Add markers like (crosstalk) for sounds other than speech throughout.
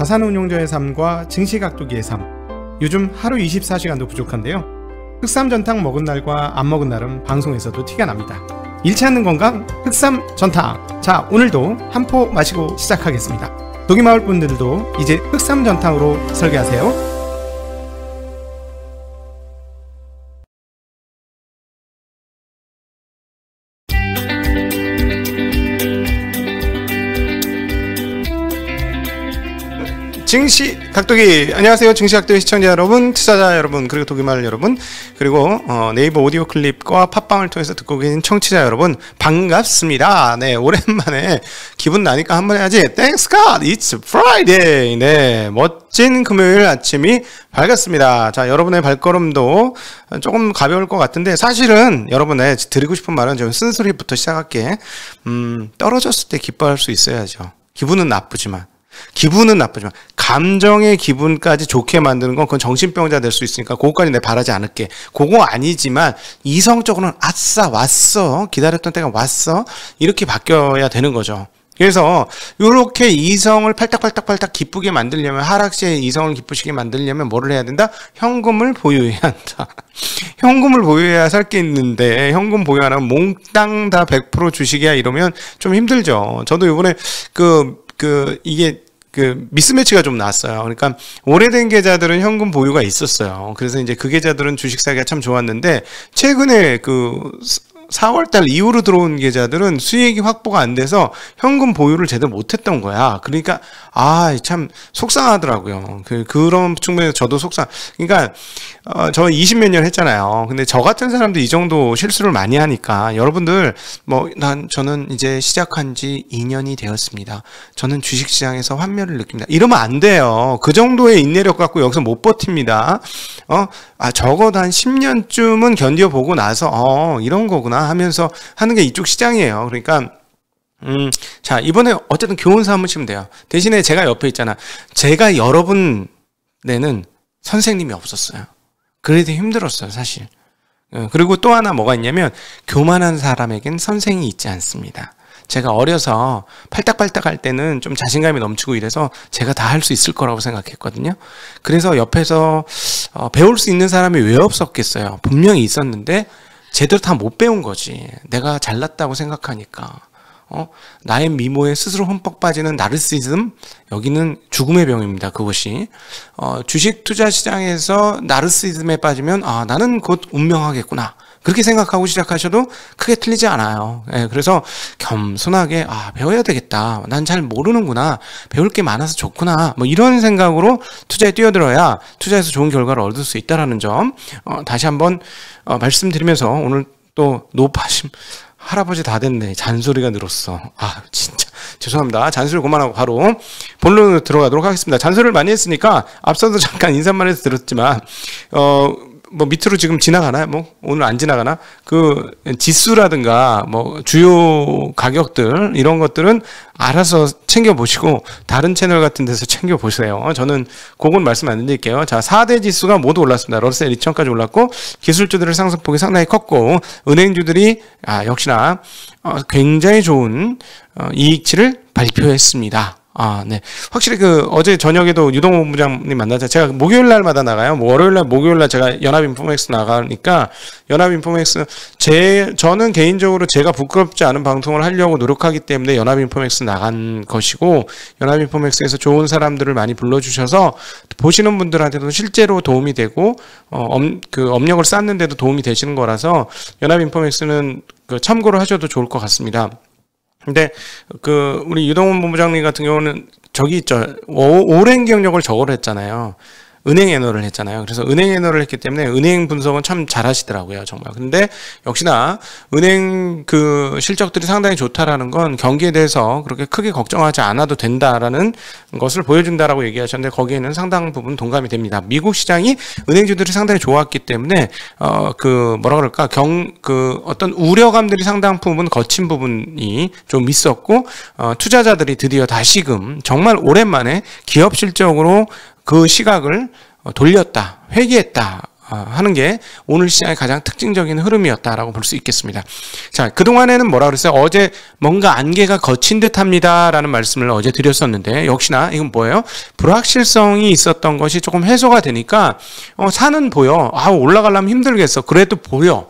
자산운용자의 삶과 증시각도기의 삶 요즘 하루 24시간도 부족한데요 흑삼전탕 먹은 날과 안 먹은 날은 방송에서도 티가 납니다 잃지 않는 건강 흑삼전탕 자 오늘도 한 포 마시고 시작하겠습니다 도기마을 분들도 이제 흑삼전탕으로 설계하세요 증시 각도기 안녕하세요 증시 각도기 시청자 여러분 투자자 여러분 그리고 독일말 여러분 그리고 어, 네이버 오디오 클립과 팟빵을 통해서 듣고 계신 청취자 여러분 반갑습니다 네 오랜만에 기분 나니까 한 번 해야지 Thanks God it's Friday 네 멋진 금요일 아침이 밝았습니다 자 여러분의 발걸음도 조금 가벼울 것 같은데 사실은 여러분의 드리고 싶은 말은 좀 쓴소리부터 시작할게 음 떨어졌을 때 기뻐할 수 있어야죠 기분은 나쁘지만 기분은 나쁘지만 감정의 기분까지 좋게 만드는 건 그건 정신병자 될 수 있으니까 그거까지 내 바라지 않을게. 그거 아니지만 이성적으로는 아싸 왔어 기다렸던 때가 왔어 이렇게 바뀌어야 되는 거죠. 그래서 이렇게 이성을 팔딱팔딱팔딱 기쁘게 만들려면 하락시에 이성을 기쁘시게 만들려면 뭐를 해야 된다? 현금을 보유해야 한다. (laughs) 현금을 보유해야 살 게 있는데 현금 보유 하면 몽땅 다 100% 주식이야 이러면 좀 힘들죠. 저도 이번에 그그 이게 그 미스매치가 좀 났어요. 그러니까 오래된 계좌들은 현금 보유가 있었어요. 그래서 이제 그 계좌들은 주식 사기가 참 좋았는데 최근에 그 4월달 이후로 들어온 계좌들은 수익이 확보가 안 돼서 현금 보유를 제대로 못했던 거야. 그러니까 아 참 속상하더라고요. 그 그런 측면에서 저도 속상. 그러니까 어, 저 20몇 년 했잖아요. 근데 저 같은 사람도 이 정도 실수를 많이 하니까 여러분들 뭐 난 저는 이제 시작한 지 2년이 되었습니다. 저는 주식시장에서 환멸을 느낍니다. 이러면 안 돼요. 그 정도의 인내력 갖고 여기서 못 버팁니다. 어, 아 적어도 한 10년쯤은 견뎌보고 나서 어 이런 거구나. 하면서 하는 게 이쪽 시장이에요. 그러니까 음, 자, 이번에 어쨌든 교훈사 한번 치면 돼요. 대신에 제가 옆에 있잖아. 제가 여러분 내는 선생님이 없었어요. 그래도 힘들었어요, 사실. 예, 그리고 또 하나 뭐가 있냐면 교만한 사람에겐 선생이 있지 않습니다. 제가 어려서 팔딱팔딱 할 때는 좀 자신감이 넘치고 이래서 제가 다 할 수 있을 거라고 생각했거든요. 그래서 옆에서 어, 배울 수 있는 사람이 왜 없었겠어요? 분명히 있었는데 제대로 다 못 배운 거지. 내가 잘났다고 생각하니까. 어? 나의 미모에 스스로 흠뻑 빠지는 나르시즘 여기는 죽음의 병입니다. 그것이 어, 주식 투자 시장에서 나르시즘에 빠지면 아 나는 곧 운명하겠구나. 그렇게 생각하고 시작하셔도 크게 틀리지 않아요. 예, 그래서 겸손하게 아 배워야 되겠다. 난 잘 모르는구나. 배울 게 많아서 좋구나. 뭐 이런 생각으로 투자에 뛰어들어야 투자에서 좋은 결과를 얻을 수 있다라는 점 어, 다시 한번 어, 말씀드리면서 오늘 또노파심 할아버지 다 됐네. 잔소리가 늘었어. 아, 진짜. 죄송합니다. 잔소리 그만하고 바로 본론으로 들어가도록 하겠습니다. 잔소리를 많이 했으니까 앞서도 잠깐 인사만 해서 들었지만, 어, 뭐 밑으로 지금 지나가나요? 뭐 오늘 안 지나가나? 그 지수라든가 뭐 주요 가격들 이런 것들은 알아서 챙겨 보시고 다른 채널 같은 데서 챙겨 보세요. 저는 그건 말씀 안 드릴게요. 자, 4대 지수가 모두 올랐습니다. 러셀 2000까지 올랐고 기술주들의 상승폭이 상당히 컸고 은행주들이 아, 역시나 어, 굉장히 좋은 어, 이익치를 발표했습니다. 아, 네. 확실히 그 어제 저녁에도 유동호 본부장님 만나서 제가 목요일 날마다 나가요. 뭐 월요일 날, 목요일 날 제가 연합 인포맥스 나가니까 연합 인포맥스 제 저는 개인적으로 제가 부끄럽지 않은 방송을 하려고 노력하기 때문에 연합 인포맥스 나간 것이고 연합 인포맥스에서 좋은 사람들을 많이 불러 주셔서 보시는 분들한테도 실제로 도움이 되고 어, 엄, 그 업력을 쌓는 데도 도움이 되시는 거라서 연합 인포맥스는 그 참고를 하셔도 좋을 것 같습니다. 근데 그 우리 유동훈 본부장님 같은 경우는 저기 있죠. 오, 오랜 경력을 저걸 했잖아요. 은행 애널을 했잖아요. 그래서 은행 애널을 했기 때문에 은행 분석은 참 잘하시더라고요, 정말. 근데 역시나 은행 그 실적들이 상당히 좋다라는 건 경기에 대해서 그렇게 크게 걱정하지 않아도 된다라는 것을 보여준다라고 얘기하셨는데 거기에는 상당 부분 동감이 됩니다. 미국 시장이 은행주들이 상당히 좋았기 때문에 어 그 뭐라 그럴까 경 그 어떤 우려감들이 상당 부분 거친 부분이 좀 있었고 어 투자자들이 드디어 다시금 정말 오랜만에 기업 실적으로 그 시각을 돌렸다, 회귀했다 아, 하는 게 오늘 시장의 가장 특징적인 흐름이었다라고 볼 수 있겠습니다. 자, 그동안에는 뭐라 그랬어요? 어제 뭔가 안개가 거친 듯 합니다라는 말씀을 어제 드렸었는데, 역시나 이건 뭐예요? 불확실성이 있었던 것이 조금 해소가 되니까, 어, 산은 보여. 아, 올라가려면 힘들겠어. 그래도 보여.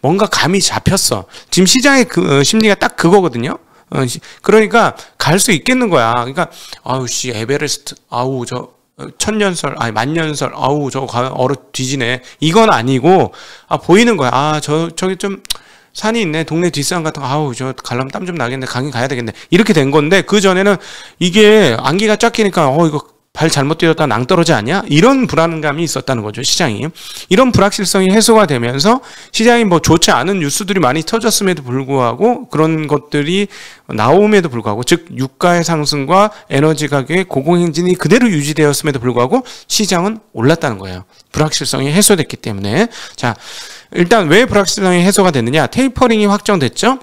뭔가 감이 잡혔어. 지금 시장의 그, 어, 심리가 딱 그거거든요. 어, 그러니까 갈 수 있겠는 거야. 그러니까 아우 씨 에베레스트 아우 저 어, 천년설, 아니 만년설, 아우 저거 가면 얼어 뒤지네. 이건 아니고 아 보이는 거야. 아 저 저기 좀 산이 있네. 동네 뒷산 같은 거 아우 저갈라면땀 좀 나겠네. 강의 가야 되겠네. 이렇게 된 건데 그 전에는 이게 안개가 쫙 끼니까 어 이거 발 잘못 뛰었다 낭떠러지 아니야? 이런 불안감이 있었다는 거죠, 시장이. 이런 불확실성이 해소가 되면서 시장이 뭐 좋지 않은 뉴스들이 많이 터졌음에도 불구하고 그런 것들이 나옴에도 불구하고 즉 유가의 상승과 에너지 가격의 고공행진이 그대로 유지되었음에도 불구하고 시장은 올랐다는 거예요. 불확실성이 해소됐기 때문에. 자, 일단 왜 불확실성이 해소가 됐느냐? 테이퍼링이 확정됐죠?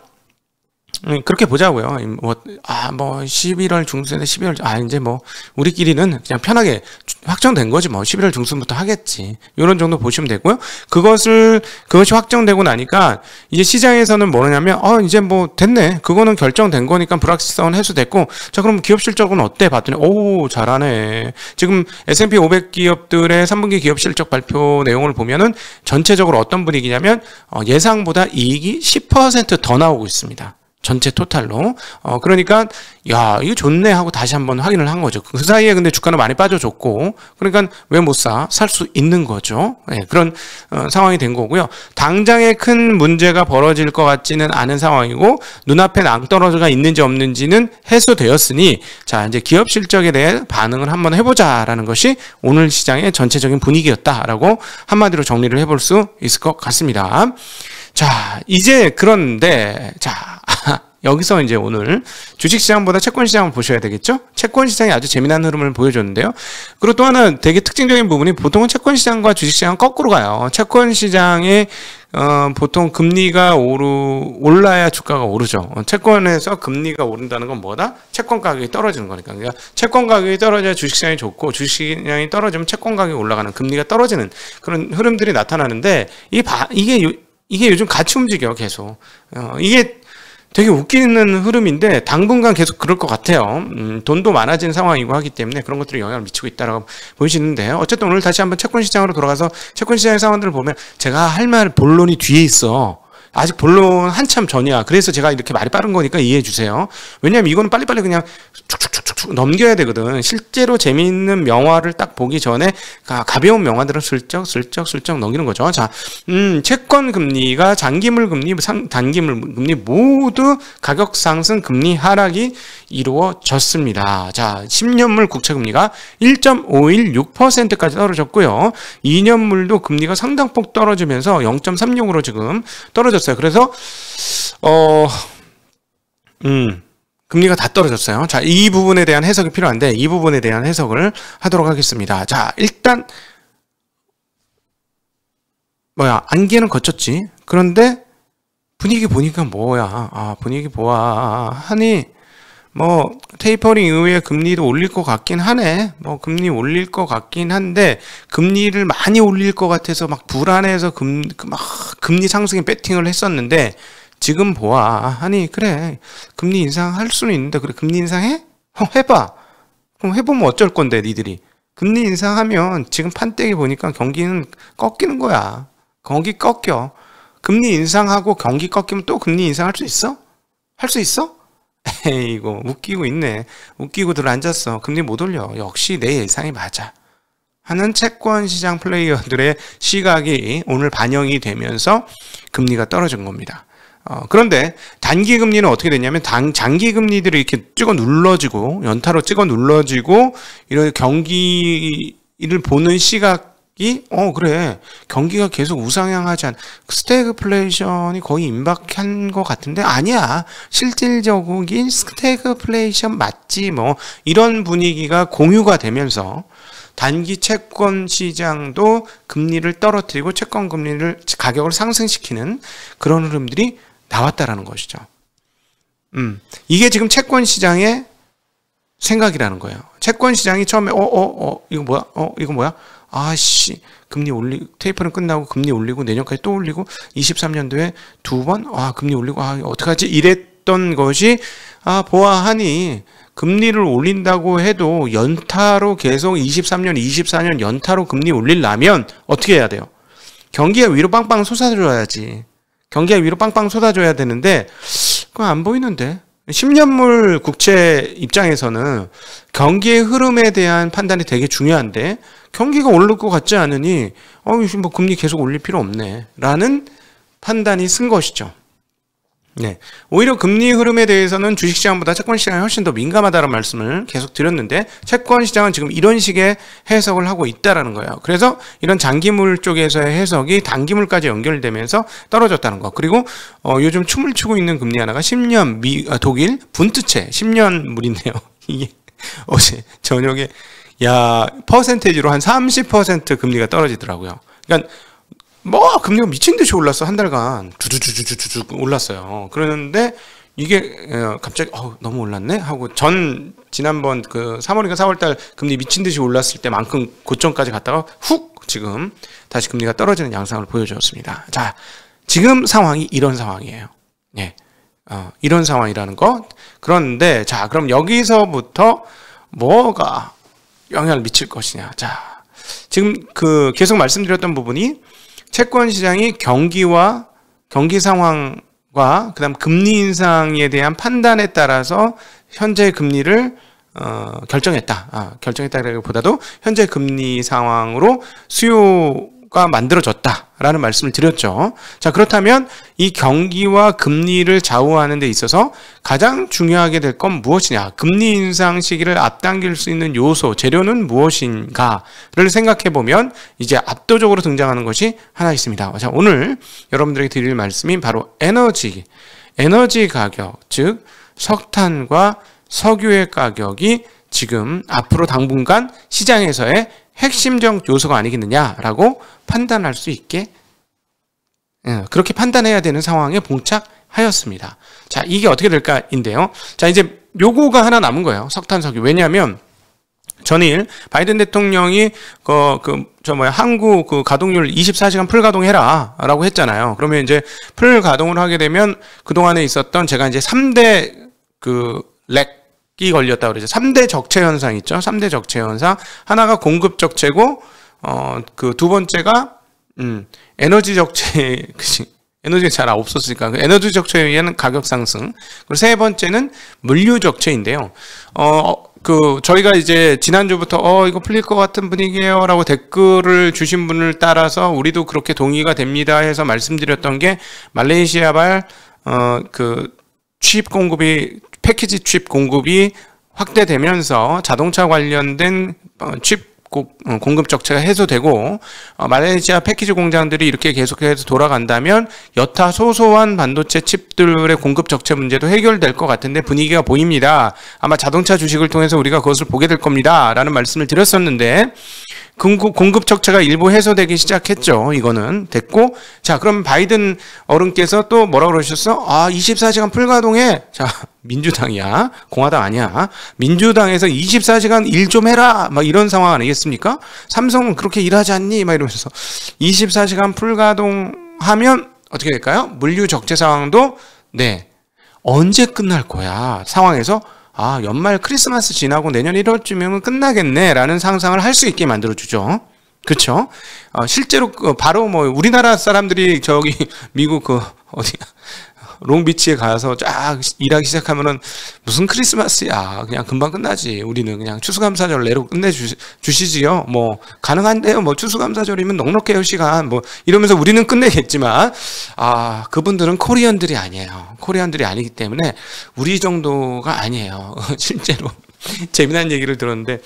음, 그렇게 보자고요. 뭐, 아, 뭐, 11월 중순에 12월, 아, 이제 뭐, 우리끼리는 그냥 편하게 확정된 거지 뭐, 11월 중순부터 하겠지. 이런 정도 보시면 되고요. 그것을, 그것이 확정되고 나니까, 이제 시장에서는 뭐냐면, 어, 이제 뭐, 됐네. 그거는 결정된 거니까 불확실성은 해소됐고, 자, 그럼 기업 실적은 어때? 봤더니, 오, 잘하네. 지금 S&P 500 기업들의 3분기 기업 실적 발표 내용을 보면은, 전체적으로 어떤 분위기냐면, 어, 예상보다 이익이 10%더 나오고 있습니다. 전체 토탈로. 어, 그러니까, 야, 이거 좋네 하고 다시 한번 확인을 한 거죠. 그 사이에 근데 주가는 많이 빠져줬고, 그러니까 왜 못 사? 살 수 있는 거죠. 네, 그런 어, 상황이 된 거고요. 당장에 큰 문제가 벌어질 것 같지는 않은 상황이고, 눈앞에 낭떠러지가 있는지 없는지는 해소되었으니, 자, 이제 기업 실적에 대해 반응을 한번 해보자라는 것이 오늘 시장의 전체적인 분위기였다라고 한마디로 정리를 해볼 수 있을 것 같습니다. 자, 이제 그런데, 자, (laughs) 여기서 이제 오늘 주식시장보다 채권시장을 보셔야 되겠죠? 채권시장이 아주 재미난 흐름을 보여줬는데요. 그리고 또 하나 되게 특징적인 부분이 보통은 채권시장과 주식시장은 거꾸로 가요. 채권시장에 어, 보통 금리가 오르, 올라야 주가가 오르죠. 채권에서 금리가 오른다는 건 뭐다? 채권 가격이 떨어지는 거니까. 그러니까 채권 가격이 떨어져야 주식시장이 좋고 주식시장이 떨어지면 채권 가격이 올라가는 금리가 떨어지는 그런 흐름들이 나타나는데 이 바, 이게 이게 요즘 같이 움직여 계속. 어, 이게 되게 웃기는 흐름인데 당분간 계속 그럴 것 같아요. 음, 돈도 많아진 상황이고 하기 때문에 그런 것들이 영향을 미치고 있다라고 보이시는데요. 어쨌든 오늘 다시 한번 채권 시장으로 돌아가서 채권 시장의 상황들을 보면 제가 할 말 본론이 뒤에 있어. 아직 본론 한참 전이야. 그래서 제가 이렇게 말이 빠른 거니까 이해해 주세요. 왜냐하면 이거는 빨리빨리 그냥 축축축축 넘겨야 되거든. 실제로 재미있는 명화를 딱 보기 전에 가, 가벼운 명화들은 슬쩍 슬쩍 슬쩍 넘기는 거죠. 자, 음, 채권 금리가 장기물 금리, 상, 단기물 금리 모두 가격 상승 금리 하락이 이루어졌습니다. 자, 10년물 국채 금리가 1.516%까지 떨어졌고요. 2년물도 금리가 상당폭 떨어지면서 0.36으로 지금 떨어졌어요. 그래서 어 음. 금리가 다 떨어졌어요. 자, 이 부분에 대한 해석이 필요한데 이 부분에 대한 해석을 하도록 하겠습니다. 자, 일단 뭐야, 안개는 거쳤지. 그런데 분위기 보니까 뭐야. 아, 분위기 보아. 하니 뭐 테이퍼링 이후에 금리도 올릴 것 같긴 하네. 뭐 금리 올릴 것 같긴 한데 금리를 많이 올릴 것 같아서 막 불안해서 금, 그 막 금리 상승에 배팅을 했었는데 지금 보아. 아니, 그래. 금리 인상할 수는 있는데, 그래. 금리 인상해? 어, 해봐. 그럼 해보면 어쩔 건데, 니들이. 금리 인상하면 지금 판때기 보니까 경기는 꺾이는 거야. 거기 꺾여. 금리 인상하고 경기 꺾이면 또 금리 인상할 수 있어? 할 수 있어? (laughs) 에이고, 웃기고 있네. 웃기고 들어앉았어. 금리 못 올려. 역시 내 예상이 맞아. 하는 채권 시장 플레이어들의 시각이 오늘 반영이 되면서 금리가 떨어진 겁니다. 어, 그런데 단기 금리는 어떻게 되냐면 당, 장기 금리들을 이렇게 찍어 눌러지고 연타로 찍어 눌러지고 이런 경기를 보는 시각이 어 그래 경기가 계속 우상향하지 않 그 스태그플레이션이 거의 임박한 것 같은데 아니야 실질적인 스태그플레이션 맞지 뭐 이런 분위기가 공유가 되면서 단기 채권 시장도 금리를 떨어뜨리고 채권 금리를 가격을 상승시키는 그런 흐름들이 나왔다라는 것이죠. 음, 이게 지금 채권 시장의 생각이라는 거예요. 채권 시장이 처음에 어어어 어, 어, 이거 뭐야? 어 이거 뭐야? 아씨 금리 올리 테이퍼는 끝나고 금리 올리고 내년까지 또 올리고 23년도에 두 번 아 금리 올리고 아 어떡하지 이랬던 것이 아 보아하니 금리를 올린다고 해도 연타로 계속 23년 24년 연타로 금리 올리려면 어떻게 해야 돼요? 경기가 위로 빵빵 솟아들어야지. 경제 기 위로 빵빵 쏟아져야 되는데 그거 안 보이는데 10년물 국채 입장에서는 경기의 흐름에 대한 판단이 되게 중요한데 경기가 오를 것 같지 않으니 어, 뭐 금리 계속 올릴 필요 없네 라는 판단이 쓴 것이죠. 네. 오히려 금리 흐름에 대해서는 주식시장보다 채권시장이 훨씬 더 민감하다는 말씀을 계속 드렸는데 채권시장은 지금 이런 식의 해석을 하고 있다라는 거예요. 그래서 이런 장기물 쪽에서의 해석이 단기물까지 연결되면서 떨어졌다는 거. 그리고 어, 요즘 춤을 추고 있는 금리 하나가 10년 미, 아, 독일 분트채 10년 물인데요. (laughs) 이게 어제 저녁에 야 퍼센테이지로 한 30% 금리가 떨어지더라고요. 그러니까 뭐 금리가 미친 듯이 올랐어 한 달간 주주주주주주 올랐어요. 그러는데 이게 어, 갑자기 어, 너무 올랐네 하고 전 지난번 그 3월인가 4월달 금리 미친 듯이 올랐을 때만큼 고점까지 갔다가 훅 지금 다시 금리가 떨어지는 양상을 보여주었습니다. 자 지금 상황이 이런 상황이에요. 예. 어, 이런 상황이라는 거. 그런데 자 그럼 여기서부터 뭐가 영향을 미칠 것이냐. 자 지금 그 계속 말씀드렸던 부분이 채권 시장이 경기와 경기 상황과 그다음 금리 인상에 대한 판단에 따라서 현재 금리를 어, 결정했다. 아, 결정했다기보다도 현재 금리 상황으로 수요 가 만들어졌다라는 말씀을 드렸죠. 자, 그렇다면 이 경기와 금리를 좌우하는 데 있어서 가장 중요하게 될 건 무엇이냐? 금리 인상 시기를 앞당길 수 있는 요소, 재료는 무엇인가를 생각해 보면 이제 압도적으로 등장하는 것이 하나 있습니다. 자, 오늘 여러분들에게 드릴 말씀이 바로 에너지, 에너지 가격, 즉 석탄과 석유의 가격이 지금 앞으로 당분간 시장에서의 핵심적 요소가 아니겠느냐라고 판단할 수 있게 예, 그렇게 판단해야 되는 상황에 봉착하였습니다. 자, 이게 어떻게 될까인데요. 자, 이제 요구가 하나 남은 거예요. 석탄석유. 왜냐하면 전일 바이든 대통령이 그, 그, 저 뭐야, 항구 그 가동률 24시간 풀가동해라. 라고 했잖아요. 그러면 이제 풀가동을 하게 되면 그동안에 있었던 제가 이제 3대 그 렉, 이 걸렸다 그러죠. 3대 적체 현상 있죠. 3대 적체 현상. 하나가 공급 적체고 어 그 두 번째가 음 에너지 적체 (laughs) 그치 에너지가 잘 없었으니까 그 에너지 적체에 의한 가격 상승. 그리고 세 번째는 물류 적체인데요. 어그 어, 저희가 이제 지난주부터 어 이거 풀릴 것 같은 분위기예요라고 댓글을 주신 분을 따라서 우리도 그렇게 동의가 됩니다 해서 말씀드렸던 게 말레이시아발 어그 취입 공급이 패키지 칩 공급이 확대되면서 자동차 관련된 어, 칩 어, 공급 적체가 해소되고 어, 말레이시아 패키지 공장들이 이렇게 계속해서 돌아간다면 여타 소소한 반도체 칩들의 공급 적체 문제도 해결될 것 같은데 분위기가 보입니다. 아마 자동차 주식을 통해서 우리가 그것을 보게 될 겁니다. 라는 말씀을 드렸었는데 공급, 공급 적체가 일부 해소되기 시작했죠. 이거는 됐고 자 그럼 바이든 어른께서 또 뭐라 그러셨어? 아 24시간 풀가동해. 자 (laughs) 민주당이야 공화당 아니야. 민주당에서 24시간 일 좀 해라 막 이런 상황 아니겠습니까? 삼성은 그렇게 일하지 않니? 막 이러면서 24시간 풀가동하면 어떻게 될까요? 물류 적재 상황도 네 언제 끝날 거야 상황에서 아, 연말 크리스마스 지나고 내년 1월쯤이면 끝나겠네 라는 상상을 할 수 있게 만들어주죠. 그렇죠? 어, 실제로 그 바로 뭐 우리나라 사람들이 저기 (laughs) 미국 그 어디 롱비치에 가서 쫙 일하기 시작하면은 무슨 크리스마스야. 그냥 금방 끝나지. 우리는 그냥 추수감사절 내로 끝내주시지요. 뭐, 가능한데요. 뭐, 추수감사절이면 넉넉해요, 시간. 뭐, 이러면서 우리는 끝내겠지만, 아, 그분들은 코리언들이 아니에요. 코리언들이 아니기 때문에 우리 정도가 아니에요. (laughs) 실제로. 재미난 얘기를 들었는데,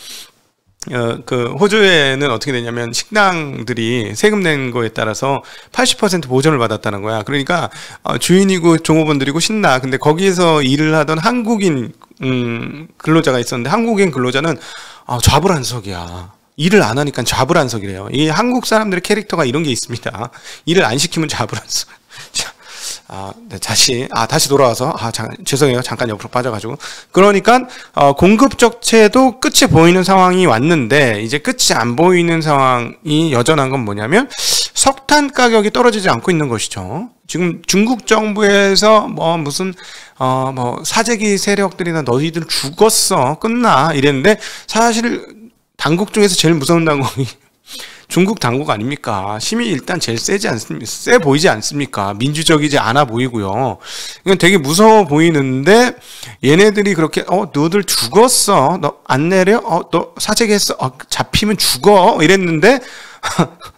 어, 그 호주에는 어떻게 되냐면 식당들이 세금 낸 거에 따라서 80% 보전을 받았다는 거야. 그러니까 어, 주인이고 종업원들이고 신나. 근데 거기에서 일을 하던 한국인 음, 근로자가 있었는데 한국인 근로자는 어, 아, 좌불안석이야. 일을 안 하니까 좌불안석이래요. 이 한국 사람들의 캐릭터가 이런 게 있습니다. 일을 안 시키면 좌불안석. (laughs) 아, 네, 다시, 아, 다시 돌아와서, 아, 잠, 죄송해요. 잠깐 옆으로 빠져가지고. 그러니까, 어, 공급 적체도 끝이 보이는 상황이 왔는데, 이제 끝이 안 보이는 상황이 여전한 건 뭐냐면, 석탄 가격이 떨어지지 않고 있는 것이죠. 지금 중국 정부에서 뭐 무슨, 어, 뭐, 사재기 세력들이나 너희들 죽었어. 끝나. 이랬는데, 사실, 당국 중에서 제일 무서운 당국이 중국 당국 아닙니까? 힘이 일단 제일 세지 않습니까? 세 보이지 않습니까? 민주적이지 않아 보이고요. 이건 되게 무서워 보이는데 얘네들이 그렇게 어 너들 죽었어. 너 안 내려? 어너 사재기했어. 어, 잡히면 죽어. 이랬는데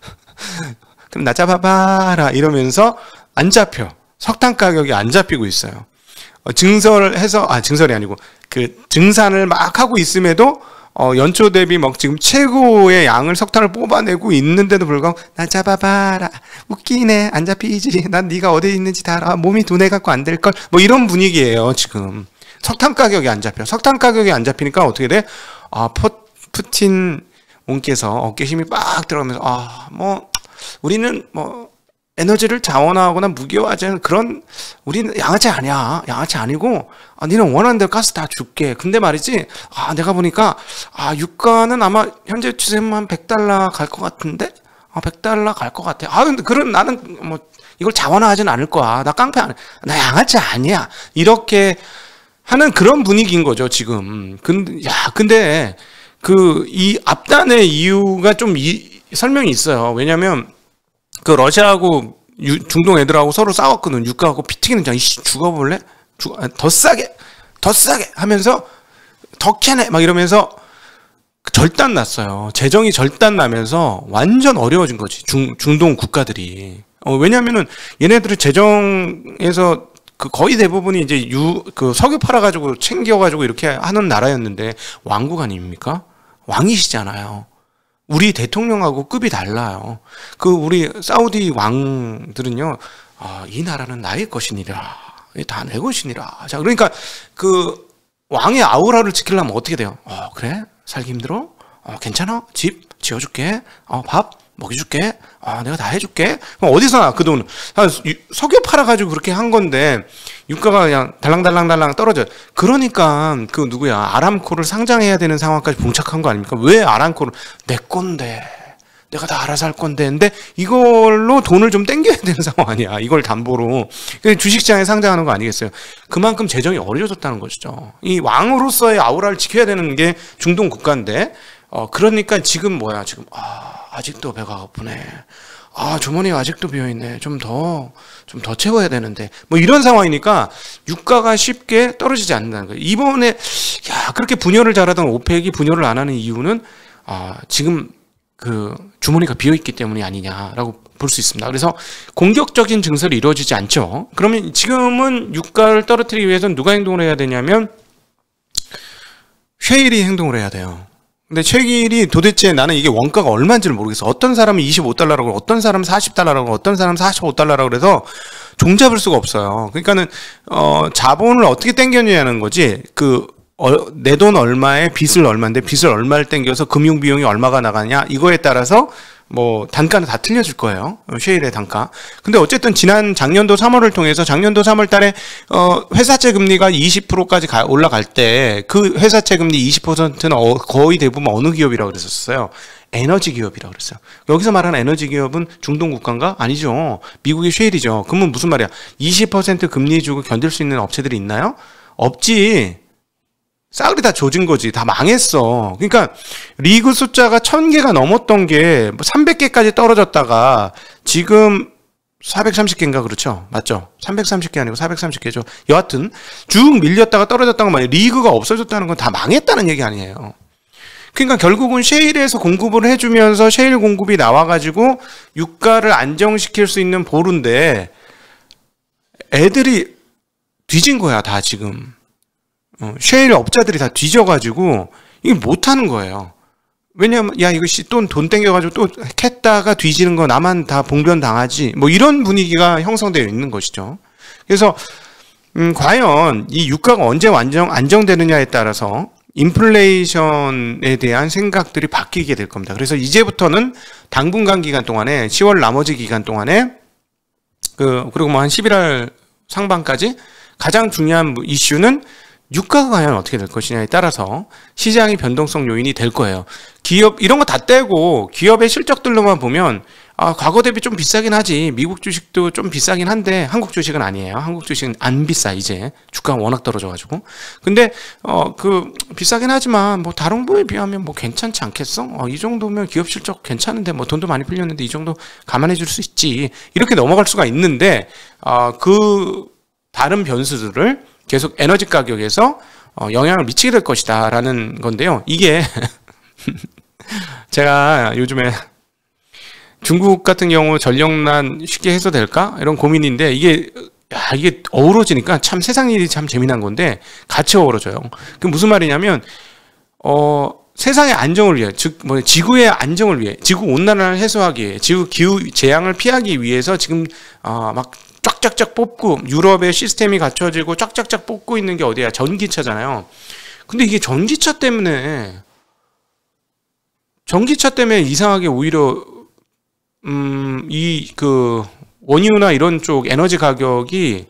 (laughs) 그럼 나 잡아봐라 이러면서 안 잡혀. 석탄 가격이 안 잡히고 있어요. 어, 증설을 해서 아 증설이 아니고 그 증산을 막 하고 있음에도 어, 연초 대비 막 뭐 지금 최고의 양을 석탄을 뽑아내고 있는데도 불구하고 나 잡아봐라 웃기네 안 잡히지 난 네가 어디 있는지 다 알아 몸이 돈에 갖고 안 될걸뭐 이런 분위기예요 지금 석탄 가격이 안 잡혀 석탄 가격이 안 잡히니까 어떻게 돼? 아 포, 푸틴 온께서 어깨 힘이 빡 들어가면서 아 뭐 우리는 뭐 에너지를 자원화하거나 무기화하는 그런 우리는 양아치 아니야. 양아치 아니고 아, 니는 원하는 대로 가스 다 줄게. 근데 말이지 아 내가 보니까 아 유가는 아마 현재 추세만 100달러 갈 것 같은데 아 100달러 갈 것 같아. 아 근데 그런 나는 뭐 이걸 자원화하진 않을 거야. 나 깡패 안니나 양아치 아니야. 이렇게 하는 그런 분위기인 거죠 지금. 근데 야 근데 그 이 앞단의 이유가 좀 이, 설명이 있어요. 왜냐하면 그 러시아하고 유, 중동 애들하고 서로 싸웠거든. 유가하고 피 튀기는 장. 이씨 죽어볼래? 죽어. 아, 더 싸게, 더 싸게 하면서 더 캐네 막 이러면서 그 절단 났어요. 재정이 절단 나면서 완전 어려워진 거지. 중 중동 국가들이. 어, 왜냐면은 얘네들은 재정에서 그 거의 대부분이 이제 유 그 석유 팔아 가지고 챙겨 가지고 이렇게 하는 나라였는데 왕국 아닙니까? 왕이시잖아요. 우리 대통령하고 급이 달라요. 그 우리 사우디 왕들은요, 아, 이 나라는 나의 것이니라, 다 내 것이니라. 자, 그러니까 그 왕의 아우라를 지키려면 어떻게 돼요? 어, 그래? 살기 힘들어? 어, 괜찮아? 집 지어줄게. 어, 밥 먹여줄게. 아, 내가 다 해줄게. 그럼 어디서 나, 그 돈? 아, 석유 팔아가지고 그렇게 한 건데, 유가가 그냥 달랑달랑달랑 떨어져. 그러니까, 그 누구야, 아람코를 상장해야 되는 상황까지 봉착한 거 아닙니까? 왜 아람코를, 내 건데. 내가 다 알아서 할 건데. 근데 이걸로 돈을 좀 땡겨야 되는 (laughs) 상황 아니야. 이걸 담보로. 그 주식장에 상장하는 거 아니겠어요? 그만큼 재정이 어려졌다는 워 것이죠. 이 왕으로서의 아우라를 지켜야 되는 게 중동 국가인데, 어, 그러니까 지금 뭐야, 지금, 아. 아직도 배가 고프네. 아, 주머니가 아직도 비어있네. 좀 더, 좀 더 채워야 되는데. 뭐 이런 상황이니까 유가가 쉽게 떨어지지 않는다는 거예요. 이번에, 야, 그렇게 분열을 잘하던 오펙이 분열을 안 하는 이유는, 아, 지금 그 주머니가 비어있기 때문이 아니냐라고 볼 수 있습니다. 그래서 공격적인 증설이 이루어지지 않죠. 그러면 지금은 유가를 떨어뜨리기 위해서는 누가 행동을 해야 되냐면, 쉐일이 행동을 해야 돼요. 근데 최길이 도대체 나는 이게 원가가 얼마인지를 모르겠어. 어떤 사람은 25달러라고, 어떤 사람은 40달러라고, 어떤 사람은 45달러라고 그래서 종잡을 수가 없어요. 그러니까는 어 자본을 어떻게 땡겨내냐는 거지. 그 어, 내돈 얼마에 빚을 얼마인데 빚을 얼마를 땡겨서 금융 비용이 얼마가 나가냐 이거에 따라서 뭐 단가는 다 틀려질 거예요. 쉐일의 단가. 근데 어쨌든 지난 작년도 3월을 통해서 작년도 3월 달에 어 회사채 금리가 20%까지 올라갈 때 그 회사채 금리 20%는 어 거의 대부분 어느 기업이라고 그랬었어요. 에너지 기업이라고 그랬어요. 여기서 말하는 에너지 기업은 중동 국가인가? 아니죠. 미국의 쉐일이죠. 그러면 무슨 말이야? 20% 금리 주고 견딜 수 있는 업체들이 있나요? 없지. 싸그리 다 조진 거지. 다 망했어. 그러니까 리그 숫자가 1000개가 넘었던 게 300개까지 뭐 떨어졌다가 지금 430개인가 그렇죠? 맞죠? 330개 아니고 430개죠. 여하튼 쭉 밀렸다가 떨어졌다가 만약 리그가 없어졌다는 건 다 망했다는 얘기 아니에요. 그러니까 결국은 셰일에서 공급을 해주면서 셰일 공급이 나와가지고 유가를 안정시킬 수 있는 보루인데 애들이 뒤진 거야 다 지금. 어, 쉐일 업자들이 다 뒤져가지고 이게 못하는 거예요. 왜냐면 야 이거 씨돈 돈 땡겨가지고 또 캤다가 뒤지는 거 나만 다 봉변 당하지 뭐 이런 분위기가 형성되어 있는 것이죠. 그래서 음, 과연 이 유가가 언제 완전 안정되느냐에 따라서 인플레이션에 대한 생각들이 바뀌게 될 겁니다. 그래서 이제부터는 당분간 기간 동안에 10월 나머지 기간 동안에 그 그리고 뭐 한 11월 상반까지 가장 중요한 이슈는 유가가 과연 어떻게 될 것이냐에 따라서 시장의 변동성 요인이 될 거예요. 기업 이런 거 다 떼고 기업의 실적들로만 보면 아, 과거 대비 좀 비싸긴 하지. 미국 주식도 좀 비싸긴 한데 한국 주식은 아니에요. 한국 주식은 안 비싸 이제 주가 워낙 떨어져가지고. 근데 어 그 비싸긴 하지만 뭐 다른 부에 비하면 뭐 괜찮지 않겠어? 어, 이 정도면 기업 실적 괜찮은데 뭐 돈도 많이 풀렸는데 이 정도 감안해 줄 수 있지. 이렇게 넘어갈 수가 있는데 아그 어, 다른 변수들을 계속 에너지 가격에서 어, 영향을 미치게 될 것이다 라는 건데요. 이게 (laughs) 제가 요즘에 중국 같은 경우 전력난 쉽게 해소될까? 이런 고민인데 이게 야, 이게 어우러지니까 참 세상 일이 참 재미난 건데 같이 어우러져요. 그 무슨 말이냐면 어 세상의 안정을 위해 즉뭐 지구의 안정을 위해 지구 온난화를 해소하기 위해 지구 기후 재앙을 피하기 위해서 지금 어막 쫙쫙쫙 뽑고 유럽의 시스템이 갖춰지고 쫙쫙쫙 뽑고 있는 게 어디야? 전기차잖아요. 근데 이게 전기차 때문에 전기차 때문에 이상하게 오히려 음이그 원유나 이런 쪽 에너지 가격이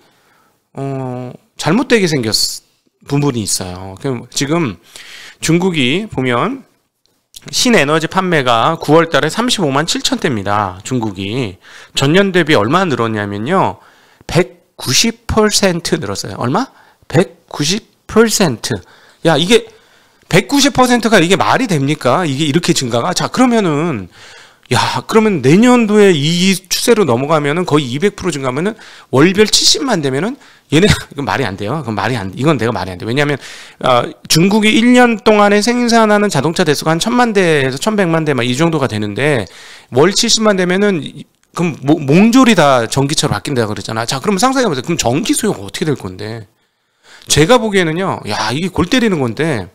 어 잘못되게 생겼 부분이 있어요. 지금 중국이 보면 신에너지 판매가 9월 달에 35만 7천 대입니다. 중국이. 전년 대비 얼마 늘었냐면요. 190% 늘었어요. 얼마? 190%. 야, 이게 190%가 이게 말이 됩니까? 이게 이렇게 증가가? 자, 그러면은 야, 그러면 내년도에 이 추세로 넘어가면은 거의 200% 증가하면은 월별 70만 되면은 얘네 (laughs) 이건 말이 안 돼요. 그건 말이 안 이건 내가 말이 안 돼. 왜냐하면 어, 중국이 1년 동안에 생산하는 자동차 대수가 한 천만 대에서 천백만 대 막 이 정도가 되는데 월 70만 되면은 그럼 모, 몽졸이 다 전기차로 바뀐다 그랬잖아. 자, 그럼 상상해 보세요. 그럼 전기 수요가 어떻게 될 건데? 제가 보기에는요. 야, 이게 골 때리는 건데.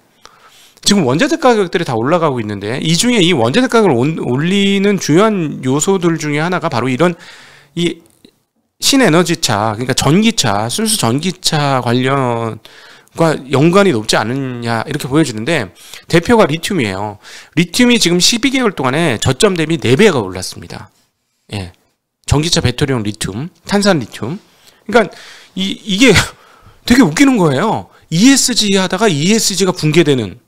지금 원자재 가격들이 다 올라가고 있는데 이 중에 이 원자재 가격을 올리는 주요한 요소들 중에 하나가 바로 이런 이 신에너지차, 그러니까 전기차, 순수 전기차 관련과 연관이 높지 않느냐 이렇게 보여지는데 대표가 리튬이에요. 리튬이 지금 12개월 동안에 저점 대비 4배가 올랐습니다. 예. 전기차 배터리용 리튬, 탄산 리튬. 그러니까 이, 이게 (laughs) 되게 웃기는 거예요. ESG 하다가 ESG가 붕괴되는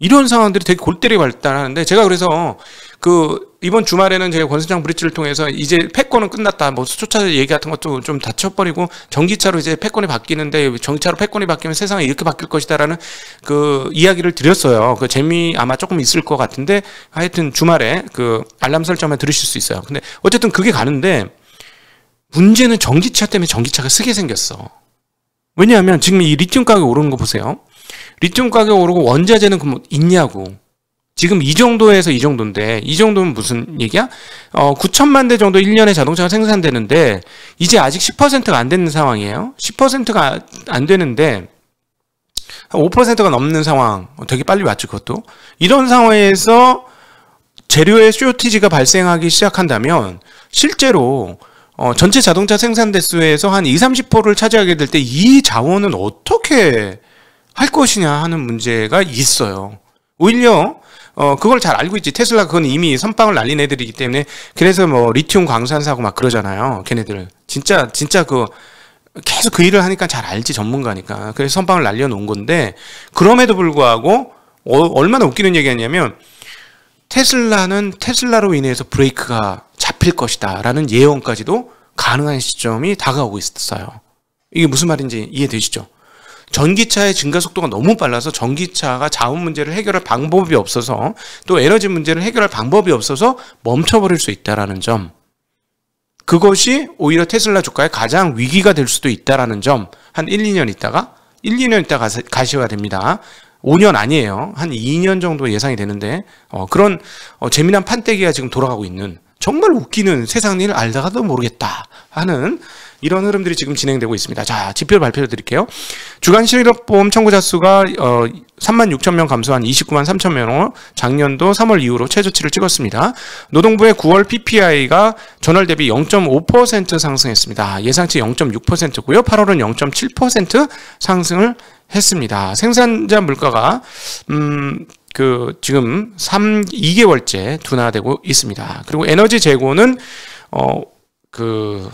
이런 상황들이 되게 골때리 발달하는데 제가 그래서 그 이번 주말에는 제가 권순장 브릿지를 통해서 이제 패권은 끝났다. 뭐 수초차 얘기 같은 것도 좀 다쳐버리고 전기차로 이제 패권이 바뀌는데 전기차로 패권이 바뀌면 세상이 이렇게 바뀔 것이다라는 그 이야기를 드렸어요. 그 재미 아마 조금 있을 것 같은데 하여튼 주말에 그 알람 설정만 들으실 수 있어요. 근데 어쨌든 그게 가는데 문제는 전기차 때문에 전기차가 쓰게 생겼어. 왜냐하면 지금 이 리튬 가격 오르는 거 보세요. 리튬 가격 오르고 원자재는 그럼 있냐고. 지금 이 정도에서 이 정도인데 이 정도면 무슨 얘기야? 어, 9천만 대 정도 1년에 자동차가 생산되는데 이제 아직 10%가 안 되는 상황이에요. 10%가 안 되는데 한 5%가 넘는 상황. 어, 되게 빨리 왔죠, 그것도. 이런 상황에서 재료의 쇼티지가 발생하기 시작한다면 실제로 어, 전체 자동차 생산 대수에서 한 2, 30%를 차지하게 될 때 이 자원은 어떻게 할 것이냐 하는 문제가 있어요. 오히려 어, 그걸 잘 알고 있지. 테슬라 그건 이미 선빵을 날린 애들이기 때문에 그래서 뭐 리튬 광산사고 막 그러잖아요. 걔네들. 진짜 진짜 그 계속 그 일을 하니까 잘 알지 전문가니까. 그래서 선빵을 날려 놓은 건데 그럼에도 불구하고 어, 얼마나 웃기는 얘기였냐면 테슬라는 테슬라로 인해서 브레이크가 잡힐 것이다라는 예언까지도 가능한 시점이 다가오고 있었어요. 이게 무슨 말인지 이해되시죠? 전기차의 증가 속도가 너무 빨라서 전기차가 자원 문제를 해결할 방법이 없어서 또 에너지 문제를 해결할 방법이 없어서 멈춰버릴 수 있다라는 점. 그것이 오히려 테슬라 주가의 가장 위기가 될 수도 있다라는 점. 한 1, 2년 있다가 1, 2년 있다가 가시화됩니다. 5년 아니에요. 한 2년 정도 예상이 되는데 어, 그런 어, 재미난 판때기가 지금 돌아가고 있는 정말 웃기는 세상 일을 알다가도 모르겠다 하는 이런 흐름들이 지금 진행되고 있습니다. 자, 지표 를 발표해 드릴게요. 주간 실업보험 청구자 수가 어, 3만 6천 명 감소한 29만 3천 명으로 작년도 3월 이후로 최저치를 찍었습니다. 노동부의 9월 PPI가 전월 대비 0.5% 상승했습니다. 예상치 0.6%고요. 8월은 0.7% 상승을 했습니다. 생산자 물가가 음, 그 지금 3 2개월째 둔화되고 있습니다. 그리고 에너지 재고는 어그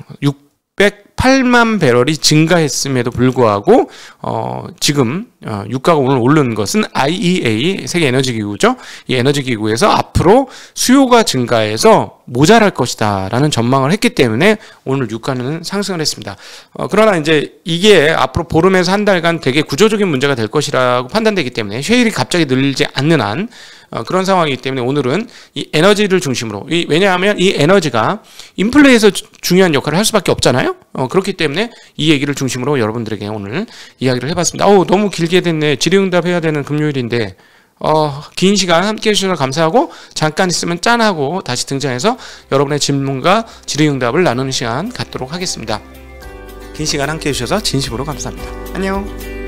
8만 배럴이 증가했음에도 불구하고 어, 지금 어, 유가가 오늘 오른 것은 IEA 세계 에너지 기구죠. 이 에너지 기구에서 앞으로 수요가 증가해서 모자랄 것이다라는 전망을 했기 때문에 오늘 유가는 상승을 했습니다. 어, 그러나 이제 이게 앞으로 보름에서 한 달간 되게 구조적인 문제가 될 것이라고 판단되기 때문에 쉐일이 갑자기 늘지 않는 한 어, 그런 상황이기 때문에 오늘은 이 에너지를 중심으로 이, 왜냐하면 이 에너지가 인플레이에서 중요한 역할을 할 수밖에 없잖아요. 어, 그렇기 때문에 이 얘기를 중심으로 여러분들에게 오늘 이야기를 해봤습니다. 아우 너무 길게 됐네. 질의응답 해야 되는 금요일인데 어, 긴 시간 함께 해주셔서 감사하고 잠깐 있으면 짠하고 다시 등장해서 여러분의 질문과 질의응답을 나누는 시간 갖도록 하겠습니다. 긴 시간 함께 해주셔서 진심으로 감사합니다. 안녕.